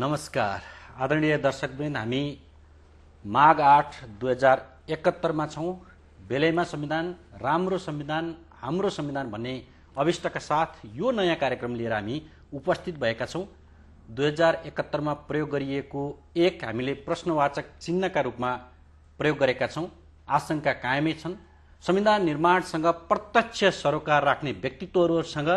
नमस्कार आदरणीय दर्शकबिन हामी माघ आठ दुई हजार एकहत्तरमा छौँ बेलैमा संविधान राम्रो संविधान हाम्रो संविधान भन्ने अविष्टका साथ यो नयाँ कार्यक्रम लिएर हामी उपस्थित भएका छौँ दुई हजार एकहत्तरमा प्रयोग गरिएको एक हामीले प्रश्नवाचक चिन्हका रूपमा प्रयोग गरेका छौँ आशंका कायमै छन् संविधान निर्माणसँग प्रत्यक्ष सरोकार राख्ने व्यक्तित्वहरूसँग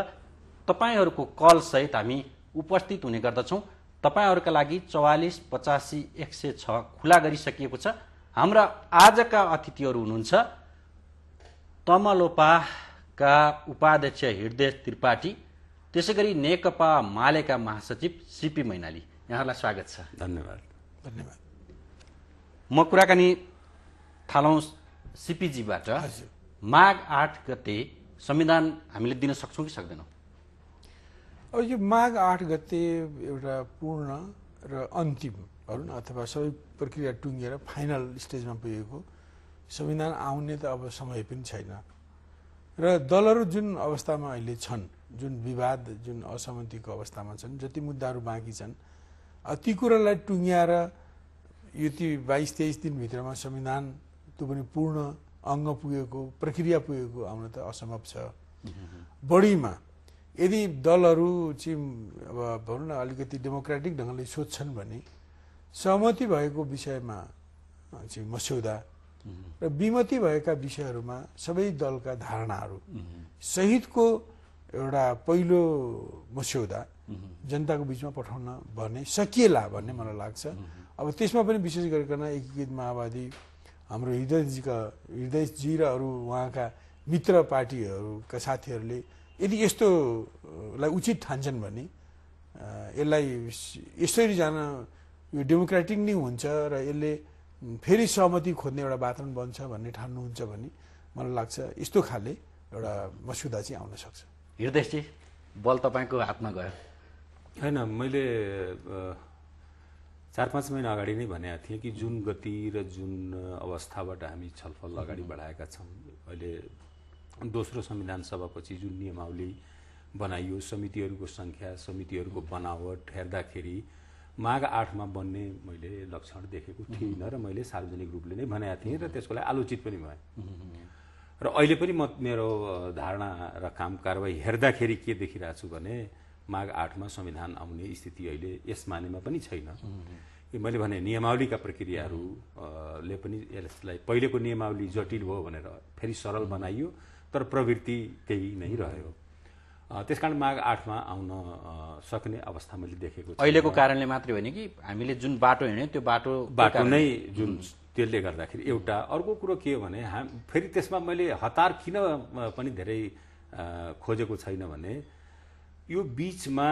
तपाईँहरूको कलसहित हामी उपस्थित हुने गर्दछौँ तपाईँहरूका लागि चौवालिस पचासी एक सय छ खुला गरिसकिएको छ हाम्रा आजका अतिथिहरू हुनुहुन्छ तमलोपाका उपाध्यक्ष हृदय त्रिपाठी त्यसै गरी नेकपा मालेका महासचिव सिपी मैनाली यहाँहरूलाई स्वागत छ धन्यवाद धन्यवाद म कुराकानी थालौँ सिपिजीबाट माघ आठ गते संविधान हामीले दिन सक्छौँ कि सक्दैनौँ अब यो माघ आठ गते एउटा पूर्ण र अन्तिम भनौँ न अथवा सबै प्रक्रिया टुङ्गेर फाइनल स्टेजमा पुगेको संविधान आउने त अब समय पनि छैन र दलहरू जुन अवस्थामा अहिले छन् जुन विवाद जुन असहमतिको अवस्थामा छन् जति मुद्दाहरू बाँकी छन् ती कुरालाई टुङ्ग्याएर यो ती बाइस तेइस दिनभित्रमा संविधान त्यो पनि पूर्ण अङ्ग पुगेको प्रक्रिया पुगेको आउन त असम्भव छ बढीमा यदि दलहरू चाहिँ अब भनौँ न अलिकति डेमोक्रेटिक ढङ्गले सोध्छन् भने सहमति भएको विषयमा चाहिँ मस्यौदा र विमति भएका विषयहरूमा सबै दलका धारणाहरू सहितको एउटा पहिलो मस्यौदा जनताको बिचमा पठाउन भने सकिएला भन्ने मलाई लाग्छ अब त्यसमा पनि विशेष गरिकन एकीकृत माओवादी हाम्रो हृदयजीका हृदयजी र अरू उहाँका मित्र पार्टीहरूका साथीहरूले यदि यस्तोलाई उचित ठान्छन् भने यसलाई यसरी जान यो डेमोक्रेटिक नै हुन्छ र यसले फेरि सहमति खोज्ने एउटा वातावरण बन्छ भन्ने ठान्नुहुन्छ भने मलाई लाग्छ यस्तो खाले एउटा मस्यौदा चाहिँ आउन सक्छ हृदयजी बल तपाईँको हातमा गयो होइन मैले चार पाँच महिना अगाडि नै भनेको थिएँ कि जुन गति र जुन अवस्थाबाट हामी छलफल अगाडि बढाएका छौँ अहिले दोस्रो संविधान सभापछि जुन नियमावली बनाइयो समितिहरूको सङ्ख्या समितिहरूको बनावट हेर्दाखेरि माघ आठमा बन्ने मैले लक्षण देखेको थिइनँ र मैले सार्वजनिक रूपले नै भनेको थिएँ र त्यसको लागि आलोचित पनि भएँ र अहिले पनि म मेरो धारणा र काम कारवाही हेर्दाखेरि के देखिरहेको छु भने माघ आठमा संविधान आउने स्थिति अहिले यस मानेमा पनि छैन मैले भने नियमावलीका प्रक्रियाहरूले पनि यसलाई पहिलेको नियमावली जटिल भयो भनेर फेरि सरल बनाइयो तर प्रवृत्ति त्यही नै रह्यो त्यस कारण माघ आठमा आउन सक्ने अवस्था मैले देखेको अहिलेको कारणले मात्रै होइन कि हामीले जुन बाटो हिँड्यौँ त्यो बाटो बाटो नै जुन त्यसले गर्दाखेरि एउटा अर्को कुरो के हो भने हाम फेरि त्यसमा मैले हतार किन पनि धेरै खोजेको छैन भने यो बिचमा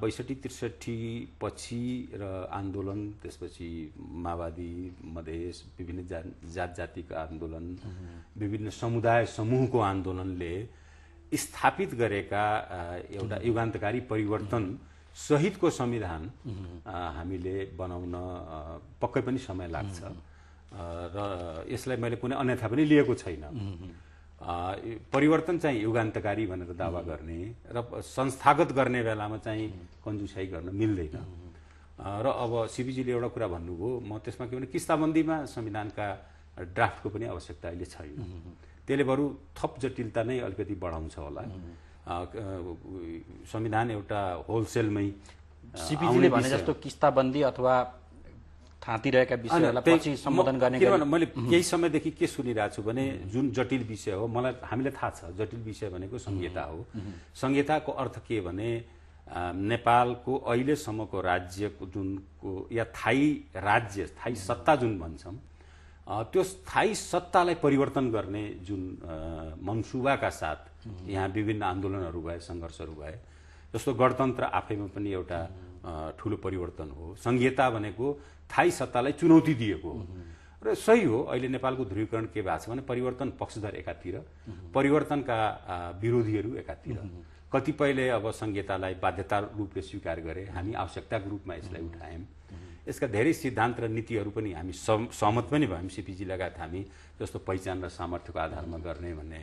बैसठी त्रिसठी पछि र आन्दोलन त्यसपछि माओवादी मधेस विभिन्न जा जात जातिको आन्दोलन विभिन्न समुदाय समूहको आन्दोलनले स्थापित गरेका एउटा युगान्तकारी परिवर्तन सहितको संविधान हामीले बनाउन पक्कै पनि समय लाग्छ र यसलाई मैले कुनै अन्यथा पनि लिएको छैन परिवर्तन चाहिँ युगान्तकारी भनेर दावा गर्ने र संस्थागत गर्ने बेलामा चाहिँ कन्जुसाई गर्न मिल्दैन र अब सिपिजीले एउटा कुरा भन्नुभयो म त्यसमा के भने किस्ताबन्दीमा संविधानका ड्राफ्टको पनि आवश्यकता अहिले छैन त्यसले बरु थप जटिलता नै अलिकति बढाउँछ होला संविधान एउटा होलसेलमै सिपिजीले भने जस्तो किस्ताबन्दी अथवा थाँतिरहेका विषयहरूलाई पछि सम्बोधन गर्ने किनभने मैले केही समयदेखि के सुनिरहेको छु भने जुन जटिल विषय हो मलाई हामीलाई थाहा छ जटिल विषय भनेको संहिता हो संहिताको अर्थ के भने नेपालको अहिलेसम्मको राज्यको जुनको या थाई राज्य थाई सत्ता जुन भन्छौँ त्यो स्थायी सत्तालाई परिवर्तन गर्ने जुन मनसुबाका साथ यहाँ विभिन्न आन्दोलनहरू भए सङ्घर्षहरू भए जस्तो गणतन्त्र आफैमा पनि एउटा ठुलो परिवर्तन हो संहिता भनेको थाई सत्तालाई चुनौती दिएको हो र सही हो अहिले नेपालको ध्रुवीकरण के भएको छ भने परिवर्तन पक्षधर एकातिर परिवर्तनका विरोधीहरू एकातिर कतिपयले अब संहितालाई बाध्यता रूपले स्वीकार गरे हामी आवश्यकताको रूपमा यसलाई उठायौँ यसका धेरै सिद्धान्त र नीतिहरू पनि हामी सहमत पनि भयौँ सिपिजी लगायत हामी जस्तो पहिचान र सामर्थ्यको आधारमा गर्ने भन्ने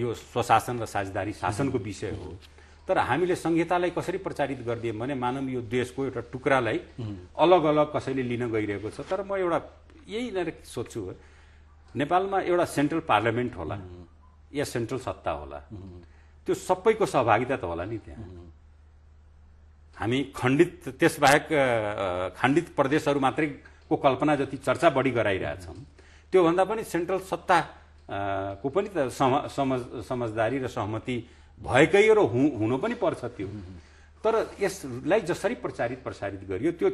यो स्वशासन र साझेदारी शासनको विषय हो तर हामीले संहितालाई कसरी प्रचारित गरिदियौँ भने मानव यो देशको एउटा टुक्रालाई अलग अलग कसैले लिन गइरहेको छ तर म एउटा यही नै सोध्छु नेपालमा एउटा सेन्ट्रल पार्लियामेन्ट होला या सेन्ट्रल सत्ता होला त्यो सबैको सहभागिता त होला नि त्यहाँ हामी खण्डित त्यसबाहेक खण्डित प्रदेशहरू मात्रैको कल्पना जति चर्चा बढी गराइरहेछौँ त्योभन्दा पनि सेन्ट्रल सत्ताको पनि त समझदारी र सहमति भएकै र हुनु पनि पर्छ त्यो तर यसलाई जसरी प्रचारित प्रसारित गरियो त्यो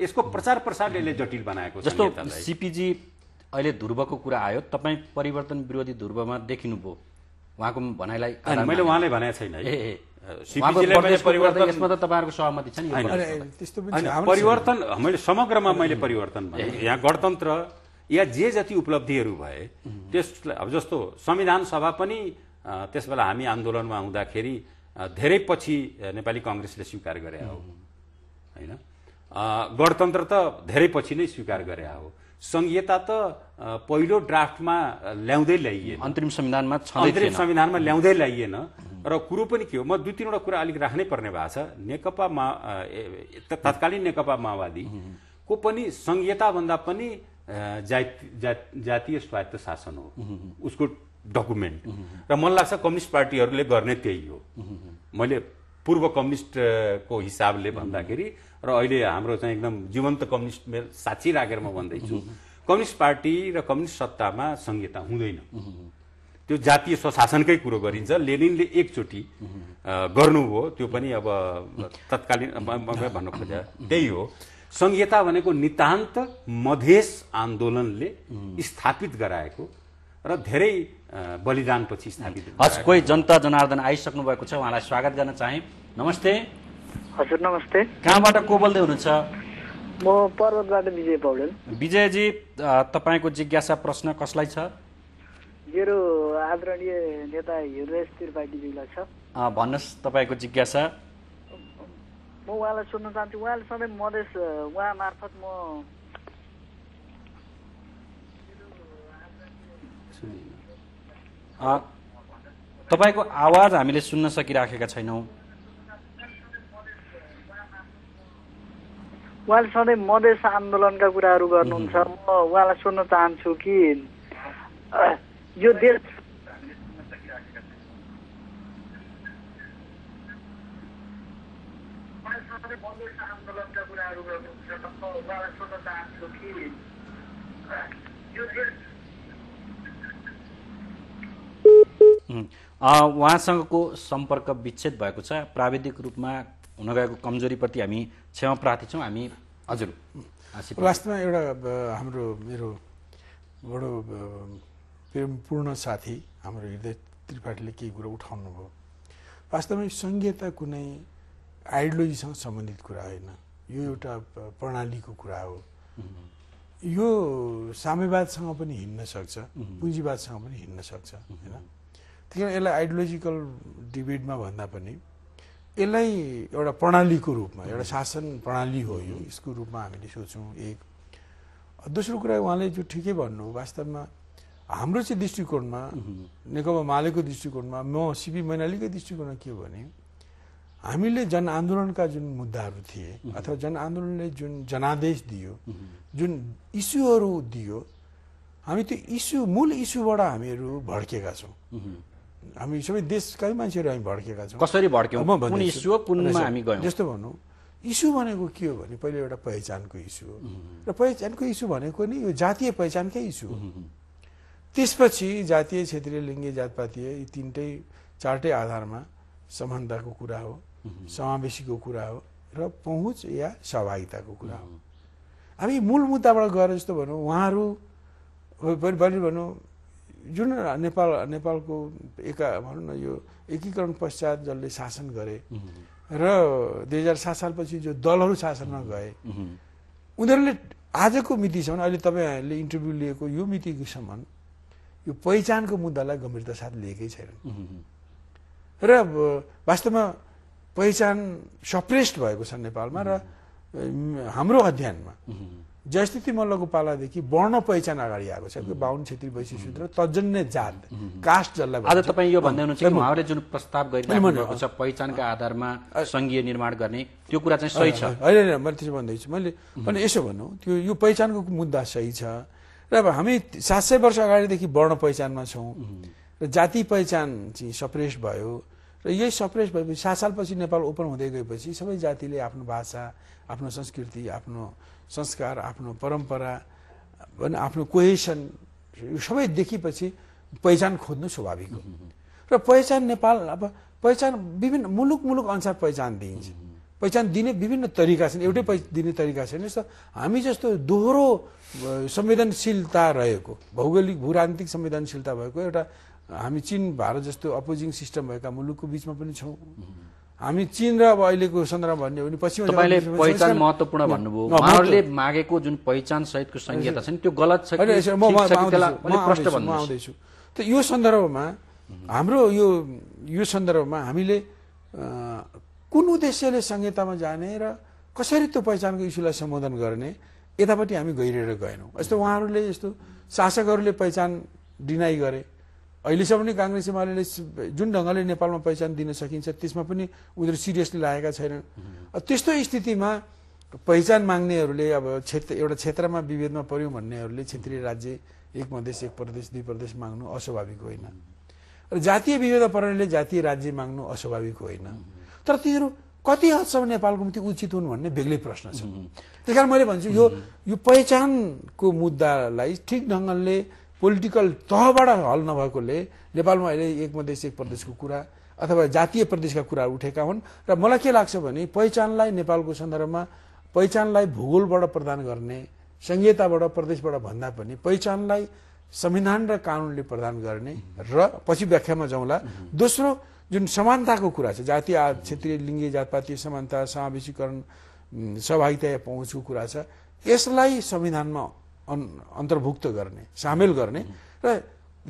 यसको प्रचार प्रसारले यसले जटिल बनाएको छ जस्तो सिपिजी अहिले ध्रुवको कुरा आयो तपाईँ परिवर्तन विरोधी ध्रुवमा देखिनुभयो उहाँको भनाइलाई मैले उहाँलाई भनेको छैन परिवर्तन मैले समग्रमा मैले परिवर्तन भने यहाँ गणतन्त्र या जे जति उपलब्धिहरू भए त्यस अब जस्तो संविधान सभा पनि त्यस बेला हामी आन्दोलनमा हुँदाखेरि धेरै पछि नेपाली कङ्ग्रेसले स्वीकार गरे हो होइन गणतन्त्र त धेरै पछि नै स्वीकार गरे हो संघीयता त पहिलो ड्राफ्टमा ल्याउँदै ल्याइए अन्तरिम संविधानमा अन्तरिम संविधानमा ल्याउँदै ल्याइएन र कुरो पनि के हो म दुई तिनवटा कुरा अलिक राख्नै पर्ने भएको छ नेकपा मा तत्कालीन नेकपा माओवादीको पनि संहिताभन्दा पनि जातीय स्वायत्त शासन हो उसको डकुमेन्ट र मलाई लाग्छ कम्युनिस्ट पार्टीहरूले गर्ने त्यही हो मैले पूर्व कम्युनिस्टको हिसाबले भन्दाखेरि र अहिले हाम्रो चाहिँ एकदम जीवन्त कम्युनिस्ट मेरो साक्षी राखेर म भन्दैछु कम्युनिस्ट पार्टी र कम्युनिस्ट सत्तामा संहिता हुँदैन त्यो जातीय स्वशासनकै कुरो गरिन्छ लेनिनले एकचोटि गर्नुभयो त्यो पनि अब तत्कालीन भन्नु खोज त्यही हो संहिता भनेको नितान्त मधेस आन्दोलनले स्थापित गराएको र धेरै बलिदानपछि स्थापित हस् कोही जनता जनार्दन आइसक्नु भएको छ उहाँलाई स्वागत गर्न चाहे नमस्ते हजुर नमस्ते कहाँबाट को बोल्दै हुनुहुन्छ म पर्वतबाट विजय पौडेल विजयजी तपाईँको जिज्ञासा प्रश्न कसलाई छ मेरो आदरणीय नेता हृदय त्रिपाठीजीलाई छ भन्नुहोस् तपाईँको जिज्ञासा म उहाँलाई सोध्न चाहन्छु उहाँले सधैँ मधेस उहाँ मार्फत म तपाईँको आवाज हामीले सुन्न सकिराखेका छैनौँ उहाँले सधैँ मधेस आन्दोलनका कुराहरू गर्नुहुन्छ म उहाँलाई सोध्न चाहन्छु कि यो देश आन्दोलनका कुराहरू गर्नुहुन्छ म उहाँलाई सोध्न चाहन्छु कि यो देश उहाँसँगको सम्पर्क विच्छेद भएको छ प्राविधिक रूपमा हुन गएको कमजोरीप्रति हामी क्षमा प्रार्थी छौँ हामी हजुर वास्तवमा एउटा हाम्रो मेरो बडो प्रेमपूर्ण साथी हाम्रो हृदय त्रिपाठीले केही कुरो उठाउनु भयो वास्तवमा सङ्घीयता कुनै आइडियोलोजीसँग सम्बन्धित कुरा होइन यो एउटा प्रणालीको कुरा हो यो साम्यवादसँग पनि हिँड्न सक्छ पुँजीवादसँग पनि हिँड्न सक्छ होइन त्यो यसलाई आइडियोलोजिकल डिबेटमा भन्दा पनि यसलाई एउटा प्रणालीको रूपमा एउटा शासन प्रणाली हो यो यसको रूपमा हामीले सोच्छौँ एक दोस्रो कुरा उहाँले जो ठिकै भन्नु वास्तवमा हाम्रो चाहिँ दृष्टिकोणमा नेकपा मालेको दृष्टिकोणमा म सिपी मैनालीकै दृष्टिकोणमा के हो भने हामीले जनआन्दोलनका जुन मुद्दाहरू थिए अथवा जनआन्दोलनले जुन जनादेश दियो जुन इस्युहरू दियो हामी त्यो इस्यु मूल इस्युबाट हामीहरू भड्केका छौँ हामी सबै देशकै मान्छेहरू हामी भड्केका छौँ कसरी भड्क्यौँ हामी गयौँ जस्तो भनौँ इस्यु भनेको के हो भने पहिले एउटा पहिचानको इस्यु हो र पहिचानको इस्यु भनेको नि यो जातीय पहिचानकै इस्यु हो त्यसपछि जातीय क्षेत्रीय लिङ्गीय जातपातीय यी तिनटै चारटै आधारमा समानताको कुरा हो समावेशीको कुरा हो र पहुँच या सहभागिताको कुरा हो हामी मूल मुद्दाबाट गएर जस्तो भनौँ उहाँहरू पनि भनौँ जुन नेपाल नेपालको एका भनौँ न यो एकीकरण पश्चात जसले शासन गरे र दुई हजार सात सालपछि जो दलहरू शासनमा गए उनीहरूले आजको मितिसम्म अहिले तपाईँहरूले इन्टरभ्यू लिएको यो मितिसम्म यो पहिचानको मुद्दालाई गम्भीरता साथ लिएकै छैन र वास्तवमा पहिचान सप्रेस्ट भएको छ नेपालमा र हाम्रो अध्ययनमा जयस्थिति मल्लको पालादेखि वर्ण पहिचान अगाडि आएको छ बाहुन छेत्री वैश्य सूत्र तजन्य जात कास्ट जसलाई आज तपाईँ यो भन्दै हुनुहुन्छ उहाँहरूले जुन प्रस्ताव गरिरहनु छ पहिचानका आधारमा सङ्घीय निर्माण गर्ने त्यो कुरा चाहिँ सही छ होइन मैले त्यसो भन्दैछु मैले अनि यसो भनौँ त्यो यो पहिचानको मुद्दा सही छ र अब हामी सात सय वर्ष अगाडिदेखि वर्ण पहिचानमा छौँ र जाति पहिचान चाहिँ सप्रेस भयो र यही सप्रेस भएपछि सात सालपछि नेपाल ओपन हुँदै गएपछि सबै जातिले आफ्नो भाषा आफ्नो संस्कृति आफ्नो संस्कार आफ्नो परम्परा भनौँ आफ्नो कोहेसन यो सबै देखेपछि पहिचान खोज्नु स्वाभाविक हो र पहिचान नेपाल अब पहिचान विभिन्न मुलुक मुलुक अनुसार पहिचान दिइन्छ पहिचान दिने विभिन्न तरिका छन् एउटै पहि दिने तरिका छैन जस्तो हामी जस्तो दोहोरो संवेदनशीलता रहेको भौगोलिक भूरान्तिक संवेदनशीलता भएको एउटा हामी चिन भारत जस्तो अपोजिङ सिस्टम भएका मुलुकको बिचमा पनि छौँ हामी चिन र अब अहिलेको सन्दर्भ भन्यो भने पछि तपाईँले पहिचान महत्त्वपूर्ण भन्नुभयो उहाँहरूले मागेको जुन पहिचान सहितको संहिता छ नि त्यो गलत छ आउँदैछु त यो सन्दर्भमा हाम्रो यो यो सन्दर्भमा हामीले कुन उद्देश्यले संहितामा जाने र कसरी त्यो पहिचानको इस्युलाई सम्बोधन गर्ने यतापट्टि हामी गहिरेर गएनौँ यस्तो उहाँहरूले यस्तो शासकहरूले पहिचान डिनाइ गरे अहिलेसम्म पनि काङ्ग्रेस एमाले जुन ढङ्गले नेपालमा पहिचान दिन सकिन्छ त्यसमा पनि उनीहरू सिरियसली लागेका छैनन् त्यस्तो स्थितिमा पहिचान माग्नेहरूले अब क्षेत्र एउटा क्षेत्रमा विभेदमा पऱ्यौँ भन्नेहरूले क्षेत्रीय राज्य एक मधेस एक प्रदेश दुई प्रदेश माग्नु अस्वाभाविक होइन र जातीय विभेद प्रणालीले जातीय राज्य माग्नु अस्वाभाविक होइन तर तिनीहरू कति हदसम्म नेपालको निम्ति उचित हुन् भन्ने बेग्लै प्रश्न छ त्यस कारण मैले भन्छु यो यो पहिचानको मुद्दालाई ठिक ढङ्गले पोलिटिकल तहबाट हल नभएकोले नेपालमा अहिले एक मधेस एक प्रदेशको कुरा अथवा जातीय प्रदेशका कुरा उठेका हुन् र मलाई के लाग्छ भने पहिचानलाई नेपालको सन्दर्भमा पहिचानलाई भूगोलबाट प्रदान गर्ने संहिताबाट प्रदेशबाट भन्दा पनि पहिचानलाई संविधान र कानुनले प्रदान गर्ने र पछि व्याख्यामा जाउँला दोस्रो जुन समानताको कुरा छ जातीय क्षेत्रीय लिङ्गीय जातपातीय समानता समावेशीकरण सहभागिता पहुँचको कुरा छ यसलाई संविधानमा अन्तर्भुक्त गर्ने सामेल गर्ने र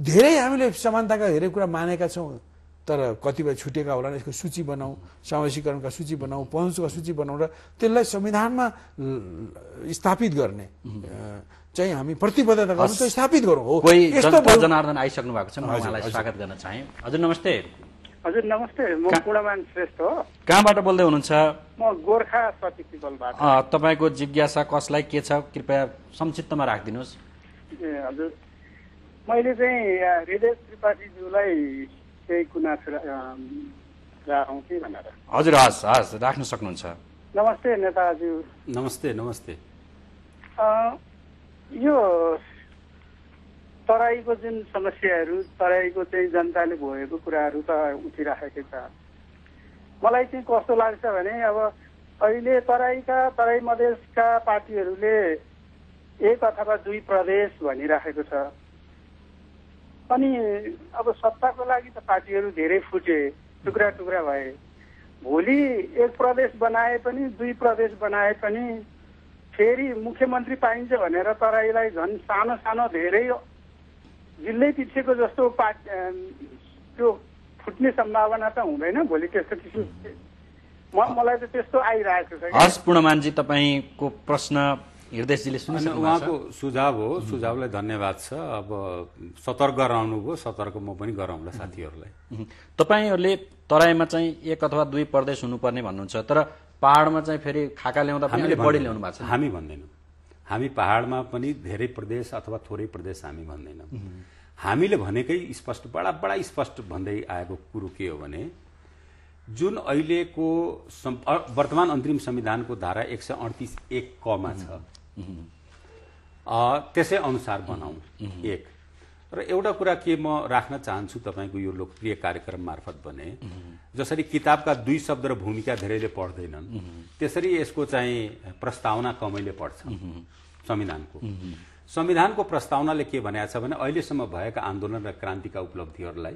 धेरै हामीले समानताका धेरै कुरा मानेका छौँ तर कतिपय छुटेका होला यसको सूची बनाऊ समावेशीकरणका सूची बनाऊ पहुँचका सूची बनाऊ र त्यसलाई संविधानमा स्थापित गर्ने चाहिँ हामी प्रतिबद्धता गर्नु स्थापित गरौँ हो जनार्दन आइसक्नु भएको छ स्वागत गर्न चाहे हजुर नमस्ते हजुर नमस्ते म पूर्णमान श्रेष्ठ हो कहाँबाट बोल्दै हुनुहुन्छ म गोर्खा सचिवबाट तपाईँको जिज्ञासा कसलाई के छ कृपया संक्षिप्तमा राखिदिनुहोस् ए हजुर मैले चाहिँ हृदय त्रिपाठीज्यूलाई केही गुनासो राखौँ कि भनेर हजुर हस् हस् राख्न सक्नुहुन्छ नमस्ते नेताज्यू नमस्ते नमस्ते यो तराईको जुन समस्याहरू तराईको चाहिँ जनताले भोगेको कुराहरू त उठिराखेकै छ मलाई चाहिँ कस्तो लाग्छ भने अब अहिले तराईका तराई मधेसका पार्टीहरूले एक अथवा दुई प्रदेश भनिराखेको छ अनि अब सत्ताको लागि त पार्टीहरू धेरै फुटे टुक्रा टुक्रा भए भोलि एक प्रदेश बनाए पनि दुई प्रदेश बनाए पनि फेरि मुख्यमन्त्री पाइन्छ भनेर तराईलाई झन् सानो सानो धेरै जिल्लै पिछेको जस्तो पार्ट त्यो फुट्ने सम्भावना त हुँदैन भोलि त्यस्तो किसिम मलाई त त्यस्तो आइरहेको छ हस् पूर्णमानजी तपाईँको प्रश्न हृदयजीले सुन्नु उहाँको सुझाव हो सुझावलाई धन्यवाद छ अब सतर्क गराउनु भयो सतर्क म पनि गराउँला साथीहरूलाई तपाईँहरूले तराईमा चाहिँ एक अथवा दुई प्रदेश हुनुपर्ने भन्नुहुन्छ तर पहाडमा चाहिँ फेरि खाका ल्याउँदा बढी ल्याउनु भएको छ हामी भन्दैनौँ हामी पहाड़मा पनि धेरै प्रदेश अथवा थोरै प्रदेश हामी भन्दैनौँ हामीले भनेकै स्पष्ट बडा बडा स्पष्ट भन्दै आएको कुरो के हो भने जुन अहिलेको वर्तमान अन्तरिम संविधानको धारा एक सय अडतिस एक कमा छ त्यसै अनुसार बनाऊ एक र एउटा कुरा के म राख्न चाहन्छु तपाईँको यो लोकप्रिय कार्यक्रम मार्फत भने जसरी किताबका दुई शब्द र भूमिका धेरैले पढ्दैनन् त्यसरी यसको चाहिँ प्रस्तावना कमैले पढ्छ संविधानको संविधानको प्रस्तावनाले के भनेको छ भने अहिलेसम्म भएका आन्दोलन र क्रान्तिका उपलब्धिहरूलाई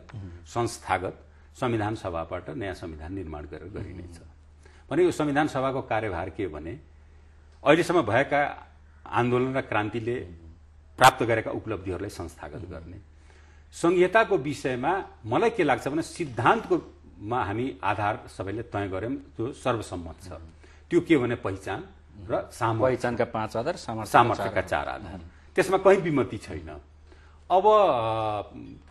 संस्थागत संविधान सभाबाट नयाँ संविधान निर्माण गरेर गरिनेछ भने यो संविधान सभाको कार्यभार के भने अहिलेसम्म भएका आन्दोलन र क्रान्तिले प्राप्त गरेका उपलब्धिहरूलाई संस्थागत गर्ने संहिताको विषयमा मलाई के लाग्छ भने सिद्धान्तकोमा हामी आधार सबैले तय गऱ्यौँ त्यो सर्वसम्मत छ त्यो के भने पहिचान र पहिचानका पाँच आधार सामर्थ्यका चार आधार त्यसमा कहीँ विमति छैन अब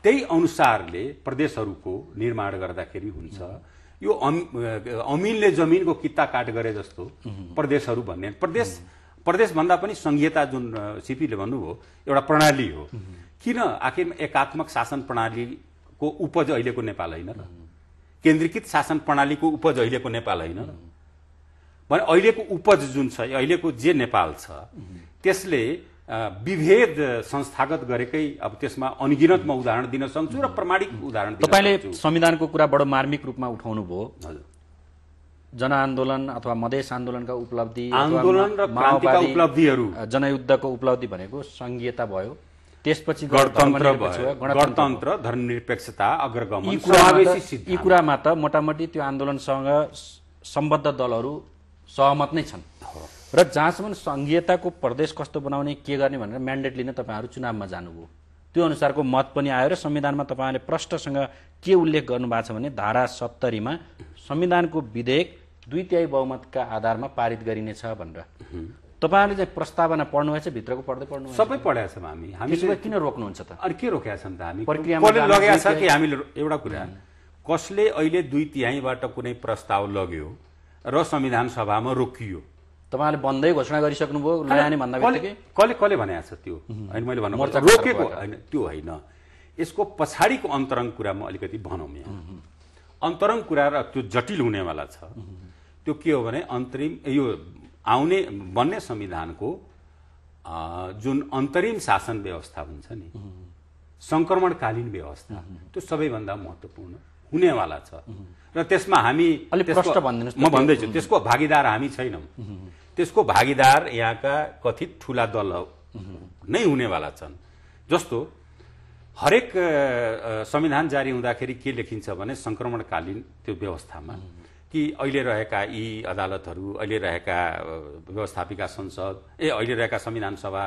त्यही अनुसारले प्रदेशहरूको निर्माण गर्दाखेरि हुन्छ यो अमिनले जमिनको किता काट गरे जस्तो प्रदेशहरू भन्ने प्रदेश प्रदेशभन्दा पनि सङ्घीयता जुन सिपीले भन्नुभयो एउटा प्रणाली हो किन आखिर एकात्मक शासन प्रणालीको उपज अहिलेको नेपाल होइन र केन्द्रीकृत शासन प्रणालीको उपज अहिलेको नेपाल होइन र भने अहिलेको उपज जुन छ अहिलेको जे नेपाल छ त्यसले विभेद संस्थागत गरेकै अब त्यसमा अनगिनत म उदाहरण दिन सक्छु र प्रमाणिक उदाहरण तपाईँले संविधानको कुरा बडो मार्मिक रूपमा उठाउनु भयो जनआन्दोलन अथवा मधेस आन्दोलनका उपलब्धि आन्दोलन र क्रान्तिका उपलब्धिहरू जनयुद्धको उपलब्धि भनेको संघीयता भयो त्यसपछि गणतन्त्र भयो गणतन्त्र धर्मनिरपेक्षता अग्रगमन यी कुरामा त मोटामोटी त्यो आन्दोलनसँग सम्बद्ध दलहरू सहमत नै छन् र जहाँसम्म सङ्घीयताको प्रदेश कस्तो बनाउने के गर्ने भनेर म्यान्डेट लिन तपाईँहरू चुनावमा जानुभयो त्यो अनुसारको मत पनि आयो र संविधानमा तपाईँहरूले प्रष्टसँग के उल्लेख गर्नुभएको छ भने धारा सत्तरीमा संविधानको विधेयक दुई तिहाई बहुमतका आधारमा पारित गरिनेछ भनेर तपाईँहरूले चाहिँ प्रस्तावना पढ्नुभएछ भित्रको पढ्दै पढ्नु सबै पढाएको छौँ हामी हामी किन रोक्नुहुन्छ त अनि के रोकेका छन् त हामी प्रक्रियामा कि हामीले एउटा कुरा कसले अहिले दुई तिहाईबाट कुनै प्रस्ताव लग्यो र संविधान सभामा रोकियो तपाईँले बन्दै घोषणा गरिसक्नुभयो भन्दा कसले कसले भनेको छ त्यो होइन मैले भन्नु रोकेको होइन त्यो होइन यसको पछाडिको अन्तरङ कुरा म अलिकति भनौँ यहाँ अन्तरङ कुरा र त्यो जटिल हुनेवाला छ त्यो के हो भने अन्तरिम यो आउने बन्ने संविधानको जुन अन्तरिम शासन व्यवस्था हुन्छ नि सङ्क्रमणकालीन व्यवस्था त्यो सबैभन्दा महत्त्वपूर्ण हुनेवाला छ र त्यसमा हामी म भन्दैछु त्यसको भागीदार हामी छैनौँ त्यसको भागीदार यहाँका कथित ठुला दल नै हुनेवाला छन् जस्तो हरेक संविधान जारी हुँदाखेरि के लेखिन्छ भने सङ्क्रमणकालीन त्यो व्यवस्थामा कि अहिले रहेका यी अदालतहरू अहिले रहेका व्यवस्थापिका संसद ए अहिले रहेका संविधान सभा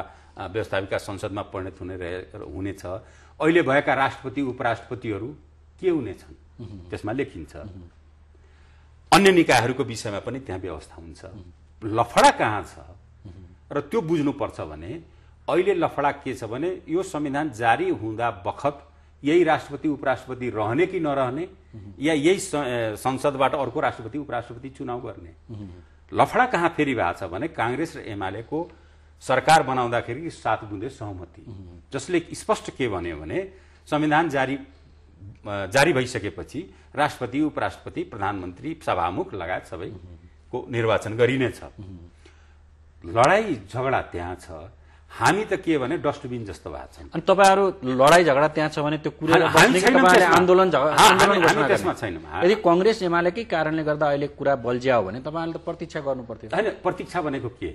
व्यवस्थापिका संसदमा परिणत हुने रहे हुनेछ अहिले भएका राष्ट्रपति उपराष्ट्रपतिहरू के हुनेछन् त्यसमा लेखिन्छ अन्य निकायहरूको विषयमा पनि त्यहाँ व्यवस्था हुन्छ लफडा कहाँ छ र त्यो बुझ्नुपर्छ भने अहिले लफडा के छ भने यो संविधान जारी हुँदा बखत यही राष्ट्रपति उपराष्ट्रपति रहने कि नरहने या यही संसदबाट अर्को राष्ट्रपति उपराष्ट्रपति चुनाव गर्ने लफडा कहाँ फेरि भएको छ भने काङ्ग्रेस र एमालेको सरकार बनाउँदाखेरि सात बुँदे सहमति जसले स्पष्ट के भन्यो भने संविधान जारी जारी भइसकेपछि राष्ट्रपति उपराष्ट्रपति प्रधानमन्त्री सभामुख लगायत सबैको निर्वाचन गरिनेछ लडाइँ झगडा त्यहाँ छ हामी त के भने डस्टबिन जस्तो भएको छ अनि तपाईँहरू लडाइँ झगडा त्यहाँ छ भने त्यो कुरा आन्दोलन यदि कङ्ग्रेस एमालेकै कारणले गर्दा अहिले कुरा बल्झ्या हो भने तपाईँहरूले त प्रतीक्षा गर्नु पर्थ्यो होइन प्रतीक्षा भनेको के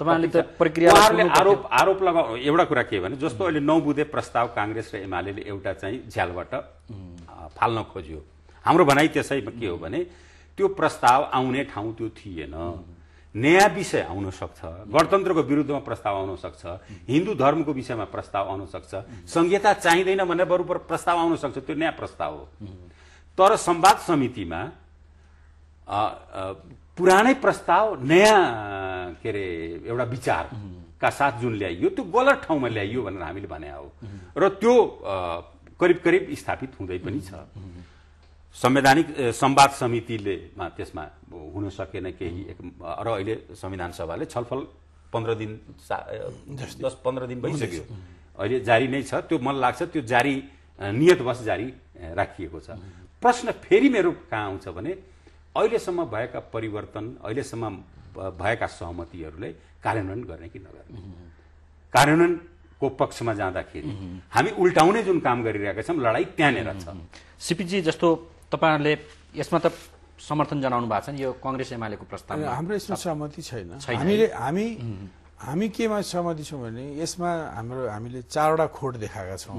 तपाईँले त प्रक्रिया आरोप आरोप लगाउ एउटा कुरा के भने जस्तो अहिले बुधे प्रस्ताव काङ्ग्रेस र एमाले एउटा चाहिँ झ्यालबाट फाल्न खोज्यो हाम्रो भनाइ त्यसैमा के हो भने त्यो प्रस्ताव आउने ठाउँ त्यो थिएन नयाँ विषय आउन सक्छ गणतन्त्रको विरुद्धमा प्रस्ताव आउन सक्छ हिन्दू धर्मको विषयमा प्रस्ताव आउन सक्छ संहिता चाहिँदैन भने बरुबर प्रस्ताव आउन सक्छ त्यो नयाँ प्रस्ताव हो तर संवाद समितिमा पुरानै प्रस्ताव नयाँ के अरे एउटा विचारका साथ जुन ल्याइयो त्यो गलत ठाउँमा ल्याइयो भनेर हामीले भने हो र त्यो करिब करिब स्थापित हुँदै पनि छ संवैधानिक संवाद समितिले त्यसमा हुन सकेन केही र अहिले संविधान सभाले छलफल पन्ध्र दिन दस पन्ध्र दिन भइसक्यो अहिले जारी नै छ त्यो मलाई लाग्छ त्यो जारी नियतवश जारी राखिएको छ प्रश्न फेरि मेरो कहाँ आउँछ भने अहिलेसम्म भएका परिवर्तन अहिलेसम्म भएका सहमतिहरूले कार्यान्वयन गर्ने कि नगर्ने कार्यान्वयनको पक्षमा जाँदाखेरि हामी उल्टाउने जुन काम गरिरहेका छौँ लडाइँ त्यहाँनिर छ सिपिजी जस्तो तपाईँहरूले यसमा त समर्थन जनाउनु भएको छ नि यो कङ्ग्रेस एमालेको प्रस्ताव हाम्रो यसमा सहमति छैन हामीले हामी हामी केमा सहमति छौँ भने यसमा हाम्रो हामीले चारवटा खोट देखाएका छौँ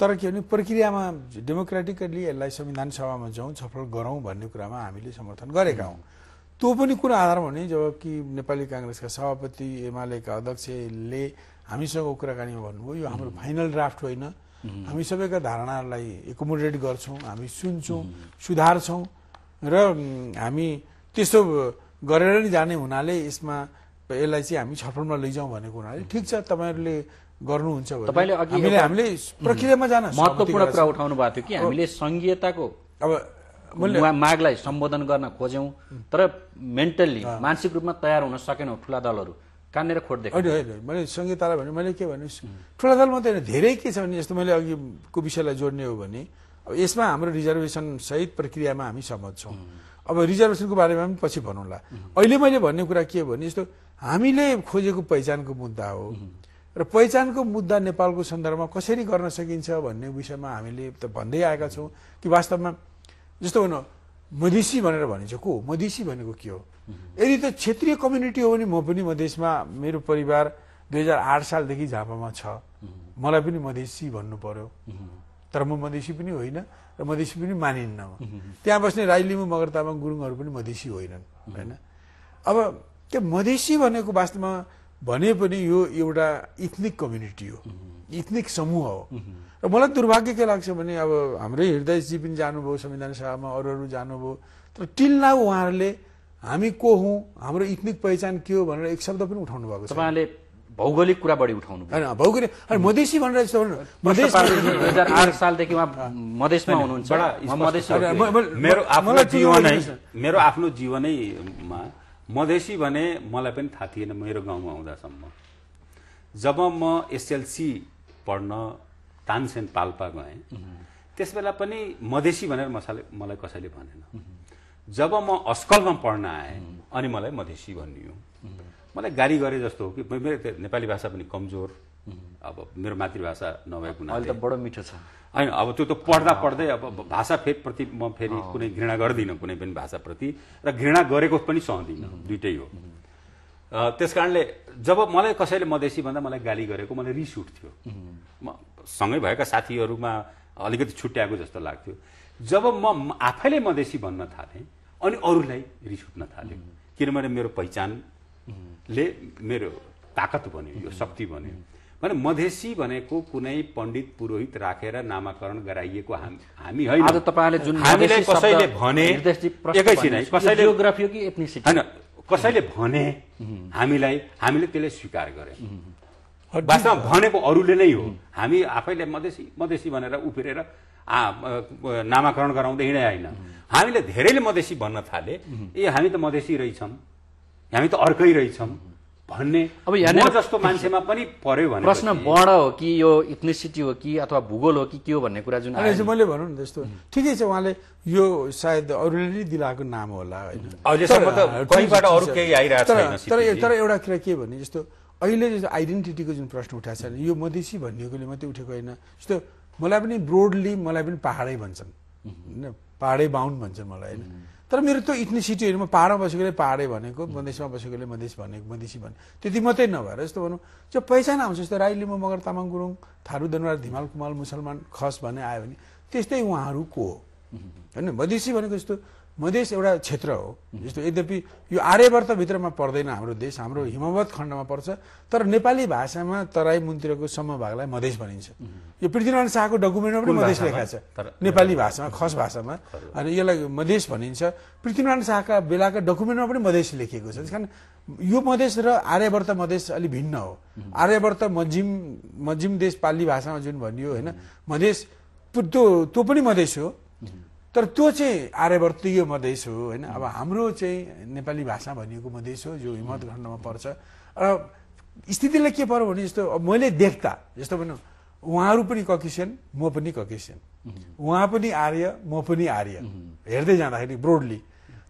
तर के भने प्रक्रियामा डेमोक्रेटिकली यसलाई संविधान सभामा जाउँ छलफल गरौँ भन्ने कुरामा हामीले समर्थन गरेका हौँ त्यो पनि कुन आधारमा भने जब कि नेपाली काङ्ग्रेसका सभापति एमालेका अध्यक्षले हामीसँग कुराकानीमा भन्नुभयो यो हाम्रो फाइनल ड्राफ्ट होइन हामी सबैका धारणाहरूलाई एकोमोडेट गर्छौँ हामी सुन्छौँ सुधार्छौँ र हामी त्यस्तो गरेर नै जाने हुनाले यसमा यसलाई चाहिँ हामी छलफलमा लैजाउँ भनेको हुनाले ठिक छ तपाईँहरूले गर्नुहुन्छ हामीले प्रक्रियामा जान महत्त्वपूर्ण कुरा उठाउनु भएको थियो कि हामीले सङ्घीयताको अब मागलाई सम्बोधन गर्न खोज्यौँ तर मेन्टल्ली मानसिक रूपमा तयार हुन सकेनौँ ठुला दलहरू कहाँनिर खोट होइन होइन मैले सङ्गीतलाई भने मैले के भने ठुला दल मात्रै होइन धेरै के छ भने जस्तो मैले अघिको विषयलाई जोड्ने हो भने अब यसमा हाम्रो रिजर्भेसन सहित प्रक्रियामा हामी सहमत छौँ अब रिजर्भेसनको बारेमा पनि पछि भनौँला अहिले मैले भन्ने कुरा के हो भने जस्तो हामीले खोजेको पहिचानको मुद्दा हो र पहिचानको मुद्दा नेपालको सन्दर्भमा कसरी गर्न सकिन्छ भन्ने विषयमा हामीले त भन्दै आएका छौँ कि वास्तवमा जस्तो होइन मधेसी भनेर भनिन्छ को मधेसी भनेको के हो यदि त क्षेत्रीय कम्युनिटी हो भने म पनि मधेसमा मेरो परिवार दुई हजार आठ सालदेखि झापामा छ मलाई पनि मधेसी भन्नु पर्यो तर म मधेसी पनि होइन र मधेसी पनि मानिन्न म त्यहाँ बस्ने राई लिम्बू मगर तामाङ गुरुङहरू पनि मधेसी होइनन् होइन अब त्यो मधेसी भनेको वास्तवमा भने पनि यो एउटा इथनिक कम्युनिटी हो इथनिक समूह हो र मलाई दुर्भाग्य के लाग्छ भने अब हाम्रै हृदयजी पनि जानुभयो संविधान सभामा अरू अरू जानुभयो तर टिल नाउ उहाँहरूले हामी को हौँ हाम्रो इथनिक पहिचान के हो भनेर एक शब्द पनि उठाउनु भएको छ भौगोलिक कुरा बढी उठाउनु होइन भौगोलिक अनि मधेसी भनेर जस्तो सालदेखि उहाँ मधेसमा हुनुहुन्छ मेरो मेरो आफ्नो जीवनैमा मधेसी भने मलाई पनि थाहा थिएन मेरो गाउँमा आउँदासम्म जब म एसएलसी पढ्न तानसेन पाल्पा गएँ त्यस बेला पनि मधेसी भनेर मसाले मलाई कसैले भनेन जब म अस्कलमा पढ्न आएँ अनि मलाई मधेसी भनियो मलाई गाली गरे जस्तो हो कि मेरो नेपाली भाषा पनि कमजोर अब मेरो मातृभाषा नभएको हुनाले बडो मिठो छ होइन अब त्यो त पढ्दा पढ्दै अब भाषा फेदप्रति म फेरि कुनै घृणा गर्दिनँ कुनै पनि भाषाप्रति र घृणा गरेको पनि सहदिनँ दुइटै हो त्यस कारणले जब मलाई कसैले मधेसी भन्दा मलाई गाली गरेको मलाई रिस उठ्थ्यो म सँगै भएका साथीहरूमा अलिकति छुट्याएको जस्तो लाग्थ्यो जब म आफैले मधेसी भन्न थालेँ अनि अरूलाई रिस उठ्न थाल्यो किनभने मेरो पहिचानले मेरो ताकत बन्यो यो शक्ति बन्यो भने मधेसी भनेको कुनै पण्डित पुरोहित राखेर रा नामाकरण गराइएको हामी होइन कसैले भने एकैछिन कसैले होइन कसैले भने हामीलाई हामीले त्यसले स्वीकार गरे वास्तवमा भनेको अरूले नै हो हामी आफैले मधेसी मधेसी भनेर उफ्रेर नामाकरण गराउँदै हिँडे होइन हामीले धेरैले मधेसी भन्न थाले ए हामी त मधेसी रहेछौँ हामी त अर्कै रहेछौँ भन्ने अब यहाँ जस्तो मान्छेमा पनि पर्यो भने प्रश्न बड हो कि यो इथनिसिटी हो कि अथवा भूगोल हो कि के हो भन्ने कुरा जुन मैले भनौँ न त्यस्तो ठिकै छ उहाँले यो सायद अरूले नै दिलाएको नाम होला होइन तर एउटा कुरा के भने जस्तो अहिले आइडेन्टिटीको जुन प्रश्न उठाएको छ यो मधेसी भनिएकोले मात्रै उठेको होइन जस्तो मलाई पनि ब्रोडली मलाई पनि पाहाडै भन्छन् होइन पाहाडै बाहुन भन्छन् मलाई होइन तर मेरो त्यो म पाहाडमा बसेकोले पाहाडै भनेको मधेसमा बसेकोले मधेस भनेको मधेसी भने त्यति मात्रै नभएर जस्तो भनौँ जो पहिचान आउँछ जस्तो राई लिम्बू मगर तामाङ गुरुङ थारू दनवार धिमाल कुमाल मुसलमान खस भने आयो भने त्यस्तै उहाँहरूको हो होइन मधेसी भनेको जस्तो मधेस एउटा क्षेत्र हो जस्तो यद्यपि यो आर्यवर्तभित्रमा पर्दैन हाम्रो देश हाम्रो हिमवत खण्डमा पर्छ तर नेपाली भाषामा तराई मुन्तिरको समभागलाई मधेस भनिन्छ यो पृथ्वीनारायण शाहको डकुमेन्टमा पनि मधेस लेखा छ नेपाली भाषामा खस भाषामा अनि यसलाई मधेस भनिन्छ पृथ्वीनारायण शाहका बेलाका डकुमेन्टमा पनि मधेस लेखिएको छ त्यस कारण यो मधेस र आर्यवर्त मधेस अलिक भिन्न हो आर्यवर्त मजिम मजिम देश पाली भाषामा जुन भनियो होइन मधेस त्यो त्यो पनि मधेस हो तर त्यो चाहिँ आर्यवर्ती यो मधेस हो होइन अब हाम्रो चाहिँ नेपाली भाषा भनिएको मधेस हो जो हिम्मत खण्डमा पर्छ र स्थितिले के पर्यो भने जस्तो मैले देख्दा जस्तो भनौँ उहाँहरू पनि ककेसियन म पनि ककेसियन उहाँ पनि आर्य म पनि आर्य हेर्दै जाँदाखेरि ब्रोडली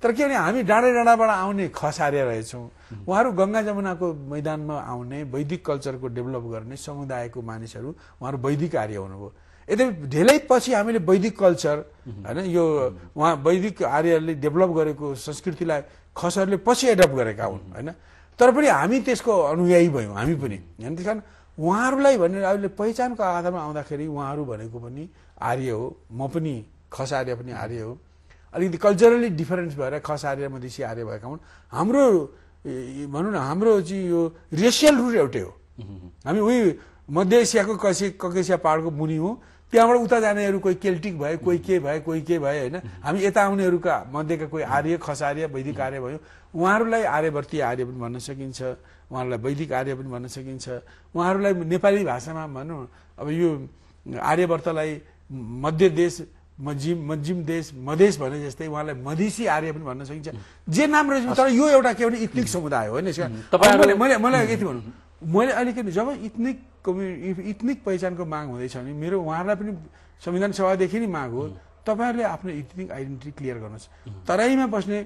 तर के भने हामी डाँडा डाँडाबाट आउने खसारे रहेछौँ उहाँहरू गङ्गा जमुनाको मैदानमा आउने वैदिक कल्चरको डेभलप गर्ने समुदायको मानिसहरू उहाँहरू वैदिक आर्य हुनुभयो यद्यपि धेरै पछि हामीले वैदिक कल्चर होइन यो उहाँ वैदिक आर्यहरूले डेभलप गरेको संस्कृतिलाई खसहरूले पछि एडप्ट गरेका हुन् होइन तर पनि हामी त्यसको अनुयायी भयौँ हामी पनि होइन त्यस कारण उहाँहरूलाई भनेर अहिले पहिचानको आधारमा आउँदाखेरि उहाँहरू भनेको पनि आर्य हो म पनि खस आर्य पनि आर्य हो अलिकति कल्चरली डिफरेन्स भएर खस आर्य मधेसी आर्य भएका हुन् हाम्रो भनौँ न हाम्रो चाहिँ यो रेसियल रुट एउटै हो हामी उही मध्य एसियाको कसे ककेसिया पहाडको मुनि हो त्यहाँबाट उता जानेहरू कोही केल्टिक भए कोही के भए कोही के भए होइन हामी यता आउनेहरूका मध्येका कोही आर्य खस आर्य वैदिक आर्य भयो उहाँहरूलाई आर्यवर्ती आर्य पनि भन्न सकिन्छ उहाँहरूलाई वैदिक आर्य पनि भन्न सकिन्छ उहाँहरूलाई नेपाली भाषामा भनौँ अब यो आर्यवर्तलाई मध्य देश मजिम मजिम देश मधेस भने जस्तै उहाँलाई मधेसी आर्य पनि भन्न सकिन्छ जे नाम रहेछ तर यो एउटा के भने इथनिक समुदाय हो होइन मैले मलाई यति भनौँ मैले अलिकति जब इथनिक कम्युनि इथनिक पहिचानको माग हुँदैछ भने मेरो उहाँहरूलाई पनि संविधान सभादेखि नै माग हो तपाईँहरूले आफ्नो इथनिक आइडेन्टिटी क्लियर गर्नुहोस् तराईमा बस्ने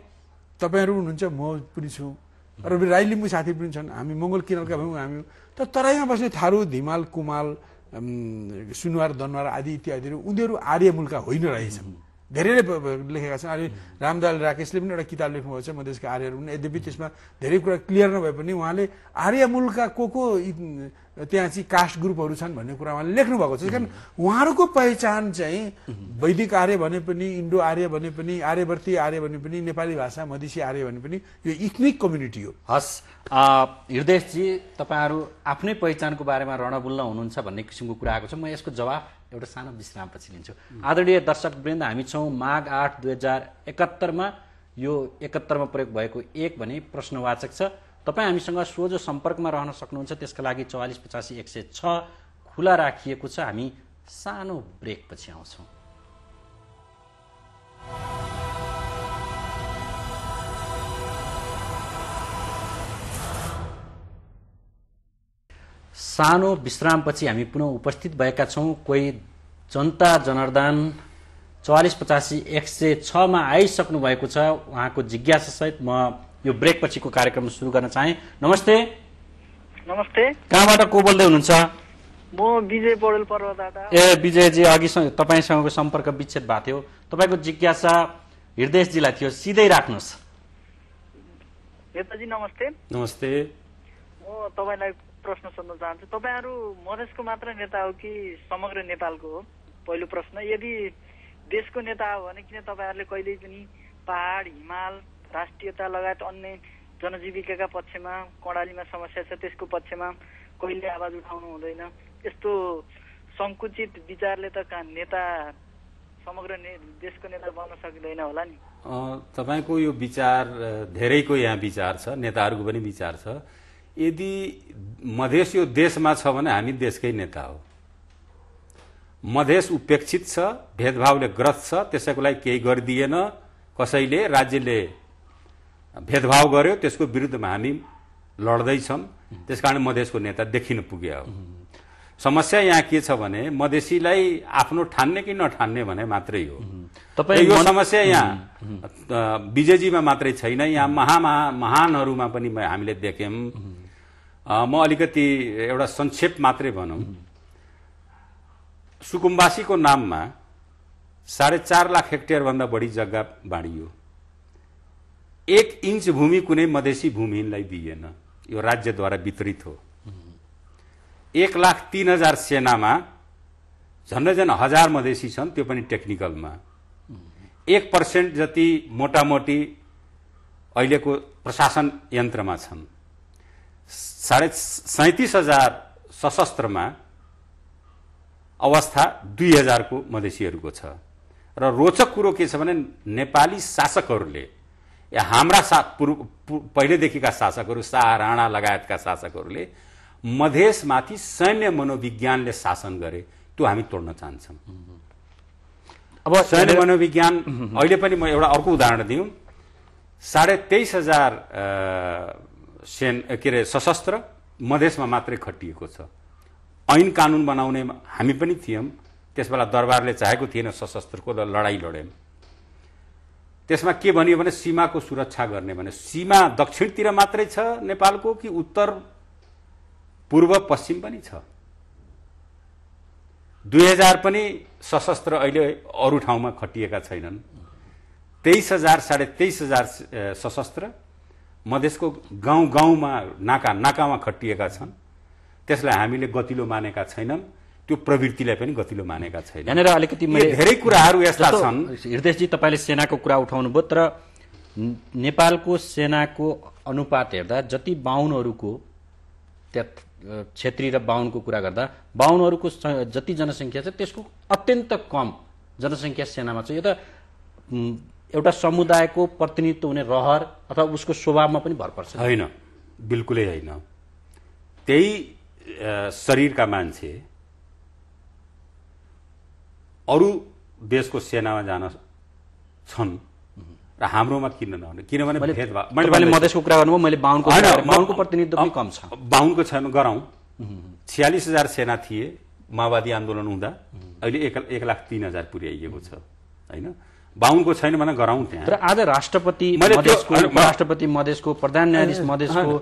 तपाईँहरू हुनुहुन्छ म पनि छु र राई लिम्बू साथी पनि छन् हामी मङ्गल किरणका भयौँ हामी तर तराईमा बस्ने थारू धिमाल कुमाल सुनवार दनवार आदि इत्यादिहरू उनीहरू आर्य मूलका होइन रहेछन् धेरै नै लेखेका छन् अनि रामदाल राकेशले पनि एउटा किताब लेख्नुभएको छ मधेसका आर्यहरू पनि यद्यपि त्यसमा धेरै कुरा क्लियर नभए पनि उहाँले आर्य मूलका को को त्यहाँ चाहिँ कास्ट ग्रुपहरू छन् भन्ने कुरा उहाँले लेख्नु भएको छ त्यस कारण उहाँहरूको पहिचान चाहिँ वैदिक आर्य भने पनि इन्डो आर्य भने पनि आर्यवर्ती आर्य भने पनि नेपाली भाषा मधेसी आर्य भने पनि यो इथनिक कम्युनिटी हो हस् हृदयजी तपाईँहरू आफ्नै पहिचानको बारेमा रणबुल्न हुनुहुन्छ भन्ने किसिमको कुरा आएको छ म यसको जवाफ एउटा सानो विश्रामपछि लिन्छु आदरणीय दर्शक वृन्द हामी छौँ माघ आठ दुई हजार एकात्तरमा यो एकात्तरमा प्रयोग भएको एक भने प्रश्नवाचक छ तपाईँ हामीसँग सोझो सम्पर्कमा रहन सक्नुहुन्छ त्यसका लागि चौवालिस पचासी एक सय छ खुला राखिएको छ हामी सानो ब्रेकपछि आउँछौँ सानो विश्रामपछि हामी पुनः उपस्थित भएका छौँ कोही जनता जनार्दन चौवालिस पचासी एक सय छमा आइसक्नु भएको छ उहाँको सहित म यो ब्रेक पछिको कार्यक्रम सुरु गर्न चाहे नमस्ते नमस्ते कहाँबाट को बोल्दै हुनुहुन्छ म विजय पौडेल ए विजयजी अघि तपाईँसँगको सम्पर्क विच्छेद भएको थियो तपाईँको जिज्ञासा हृदयजीलाई थियो सिधै राख्नुहोस् नेताजी नमस्ते नमस्ते म तपाईँलाई प्रश्न सोध्न चाहन्छु तपाईँहरू मधेसको मात्र नेता हो कि समग्र नेपालको हो पहिलो प्रश्न यदि देशको नेता हो भने किन तपाईँहरूले कहिल्यै पनि पहाड हिमाल राष्ट्रियता लगायत अन्य जनजीविकाका पक्षमा कर्णालीमा समस्या छ त्यसको पक्षमा कहिले आवाज उठाउनु हुँदैन यस्तो सङ्कुचित विचारले त नेता समग्र ने देशको नेता बन्न सकिँदैन होला नि तपाईँको यो विचार धेरैको यहाँ विचार छ नेताहरूको पनि विचार छ यदि मधेस यो देशमा छ भने हामी देशकै नेता हो मधेस उपेक्षित छ भेदभावले ग्रस्त छ त्यसैको लागि केही गरिदिएन कसैले राज्यले भेदभाव गर्यो त्यसको विरुद्धमा हामी लड्दैछौँ त्यस कारण मधेसको नेता देखिन पुग्यो हो समस्या यहाँ के छ भने मधेसीलाई आफ्नो ठान्ने कि नठान्ने भने मात्रै हो तपाईँ यो समस्या यहाँ विजयजीमा मात्रै छैन यहाँ महामहा महानहरूमा पनि हामीले देख्यौँ म अलिकति एउटा संक्षेप मात्रै भनौँ सुकुम्बासीको नाममा साढे चार लाख हेक्टेयरभन्दा बढी जग्गा बाँडियो एक इन्च भूमि कुनै मधेसी भूमिहीनलाई दिइएन यो राज्यद्वारा वितरित हो एक लाख तिन हजार सेनामा झन्डै झन् हजार मधेसी छन् त्यो पनि टेक्निकलमा एक पर्सेन्ट जति मोटामोटी अहिलेको प्रशासन यन्त्रमा छन् साढे सैँतिस हजार सशस्त्रमा अवस्था दुई हजारको मधेसीहरूको छ र रोचक कुरो के छ भने नेपाली शासकहरूले या हाम्रा सा पूर्व पहिलेदेखिका शासकहरू शाह राणा लगायतका शासकहरूले मधेसमाथि सैन्य मनोविज्ञानले शासन गरे त्यो हामी तोड्न चाहन्छौँ अब सैन्य मनोविज्ञान अहिले पनि म एउटा अर्को उदाहरण दिउँ साढे तेइस हजार सेन के अरे सशस्त्र मधेसमा मात्रै खटिएको छ ऐन कानुन बनाउने हामी पनि थियौँ त्यस बेला दरबारले चाहेको थिएन सशस्त्रको र लडाइँ लड्यौँ त्यसमा के भनियो भने सीमाको सुरक्षा गर्ने भने सीमा दक्षिणतिर मात्रै छ नेपालको कि उत्तर पूर्व पश्चिम पनि छ दुई हजार पनि सशस्त्र अहिले अरू ठाउँमा खटिएका छैनन् तेइस हजार साढे तेइस हजार सशस्त्र मधेसको गाउँ गाउँमा नाका नाकामा खटिएका छन् त्यसलाई हामीले गतिलो मानेका छैनन् त्यो प्रवृत्तिलाई पनि गतिलो मानेका छैन यहाँनिर अलिकति मैले धेरै कुराहरू यस्ता छन् हृदयजी तपाईँले सेनाको कुरा उठाउनु भयो तर नेपालको सेनाको अनुपात हेर्दा जति बाहुनहरूको त्यहाँ क्षेत्री र बाहुनको कुरा गर्दा बाहुनहरूको जति जनसङ्ख्या छ त्यसको अत्यन्त कम जनसङ्ख्या सेनामा छ यो त एउटा समुदायको प्रतिनिधित्व हुने रहर अथवा उसको स्वभावमा पनि भर पर्छ होइन बिल्कुलै होइन त्यही शरीरका मान्छे अरू देशको सेनामा जान छन् र हाम्रोमा किन नहुने किनभने मैले मधेसको कुरा गर्नुभयो मैले बाहुनको बाहुनको प्रतिनिधित्व पनि कम छ बाहुनको छैन गराउँ छ्यालिस हजार सेना थिए माओवादी आन्दोलन हुँदा अहिले एक एक लाख तिन हजार पुर्याइएको छ होइन बाहुनको छैन भने गराउँ त्यहाँ तर आज राष्ट्रपति राष्ट्रपति मधेसको प्रधान न्यायाधीश मधेसको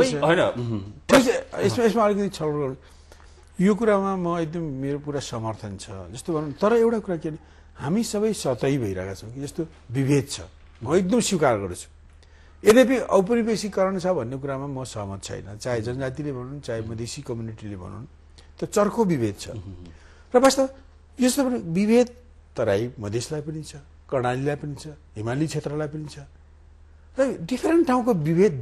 यसमा यसमा अलिकति छलफल यो कुरामा म एकदम मेरो पुरा समर्थन छ जस्तो भनौँ तर एउटा कुरा के भने हामी सबै सतही भइरहेका छौँ कि जस्तो विभेद छ म एकदम स्वीकार गर्छु यद्यपि औपनिवेशीकरण छ भन्ने कुरामा म सहमत छैन चाहे जनजातिले भनौँ चाहे मधेसी कम्युनिटीले भनौँ त चर्को विभेद छ र वास्तव यस्तो विभेद तराई मधेसलाई पनि छ कर्णालीलाई पनि छ हिमाली क्षेत्रलाई पनि छ र डिफ्रेन्ट ठाउँको विभेद